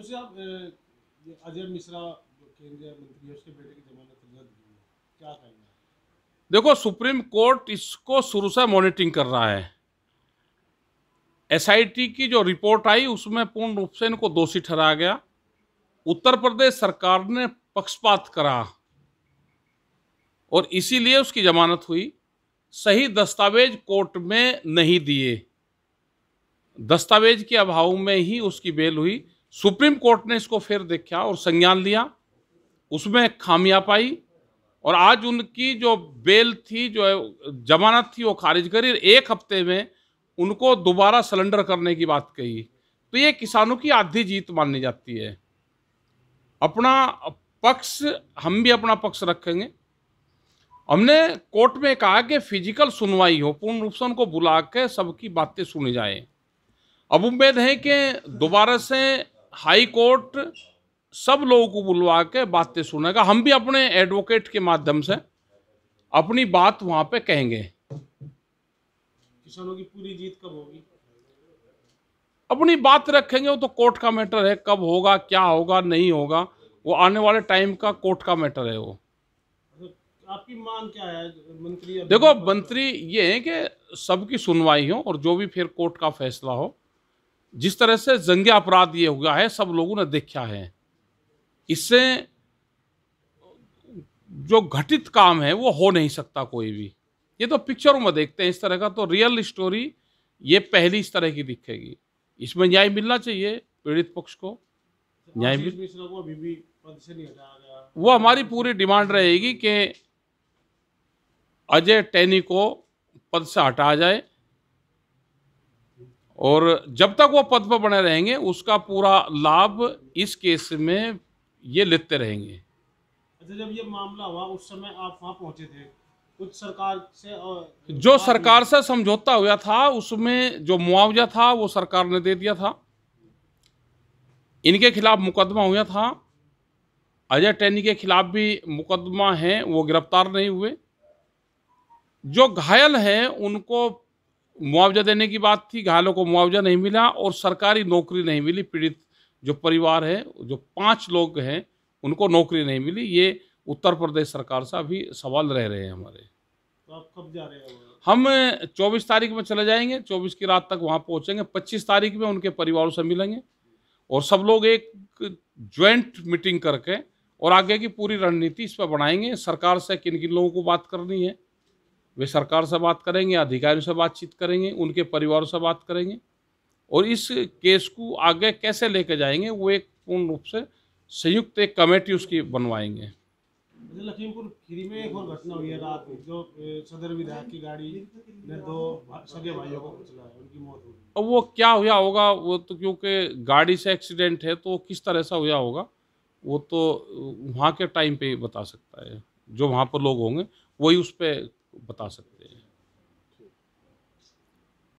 आप अजय मिश्रा केंद्रीय मंत्री उसके बेटे की जमानत रद्द क्या कहना देखो सुप्रीम कोर्ट इसको शुरू से मॉनिटरिंग कर रहा है एसआईटी की जो रिपोर्ट आई उसमें पूर्ण रूप से इनको दोषी ठहराया गया उत्तर प्रदेश सरकार ने पक्षपात करा और इसीलिए उसकी जमानत हुई सही दस्तावेज कोर्ट में नहीं दिए दस्तावेज के अभाव में ही उसकी बेल हुई सुप्रीम कोर्ट ने इसको फिर देखा और संज्ञान लिया उसमें खामियां पाई और आज उनकी जो बेल थी जो जमानत थी वो खारिज करी एक हफ्ते में उनको दोबारा सिलेंडर करने की बात कही तो ये किसानों की आधी जीत मानी जाती है अपना पक्ष हम भी अपना पक्ष रखेंगे हमने कोर्ट में कहा कि फिजिकल सुनवाई हो पूर्ण रूप से उनको बुला के सबकी बातें सुनी जाए अब उम्मीद है कि दोबारा से हाई कोर्ट सब लोगों को बुलवा के बातें सुनेगा हम भी अपने एडवोकेट के माध्यम से अपनी बात वहां पे कहेंगे किसानों की पूरी जीत कब होगी अपनी बात रखेंगे वो तो कोर्ट का मैटर है कब होगा क्या होगा नहीं होगा वो आने वाले टाइम का कोर्ट का मैटर है वो तो आपकी मांग क्या है मंत्री देखो मंत्री ये है कि सबकी सुनवाई हो और जो भी फिर कोर्ट का फैसला हो जिस तरह से जंगे अपराध ये हुआ है सब लोगों ने देखा है इससे जो घटित काम है वो हो नहीं सकता कोई भी ये तो पिक्चरों में देखते हैं इस तरह का तो रियल स्टोरी ये पहली इस तरह की दिखेगी इसमें न्याय मिलना चाहिए पीड़ित पक्ष को न्याय मिल वो हमारी पूरी डिमांड रहेगी कि अजय टैनी को पद से हटाया जाए और जब तक वो पद पर बने रहेंगे उसका पूरा लाभ इस केस में ये लेते रहेंगे अच्छा जब ये मामला हुआ उस समय आप वहाँ पहुँचे थे कुछ सरकार से और जो सरकार से समझौता हुआ था उसमें जो मुआवजा था वो सरकार ने दे दिया था इनके खिलाफ मुकदमा हुआ था अजय टैनी के खिलाफ भी मुकदमा है वो गिरफ्तार नहीं हुए जो घायल हैं उनको मुआवजा देने की बात थी घायलों को मुआवजा नहीं मिला और सरकारी नौकरी नहीं मिली पीड़ित जो परिवार है जो पाँच लोग हैं उनको नौकरी नहीं मिली ये उत्तर प्रदेश सरकार से अभी सवाल रह रहे हैं हमारे तो आप कब जा रहे हैं हम चौबीस तारीख में चले जाएंगे चौबीस की रात तक वहाँ पहुँचेंगे पच्चीस तारीख में उनके परिवारों से मिलेंगे और सब लोग एक ज्वाइंट मीटिंग करके और आगे की पूरी रणनीति इस पर बनाएंगे सरकार से किन किन लोगों को बात करनी है वे सरकार से बात करेंगे अधिकारियों से बातचीत करेंगे उनके परिवारों से बात करेंगे और इस केस को आगे कैसे लेके जाएंगे वो एक पूर्ण रूप से संयुक्त एक कमेटी उसकी बनवाएंगे लखीमपुर खीरी में एक और घटना हुई है रात में जो सदर विधायक की गाड़ी ने दो सगे भाइयों को कुचला उनकी मौत हो गई अब वो क्या हुआ होगा वो तो क्योंकि गाड़ी से एक्सीडेंट है तो किस तरह से हुआ होगा वो तो वहाँ के टाइम पे ही बता सकता है जो वहाँ पर लोग होंगे वही उस पर बता सकते हैं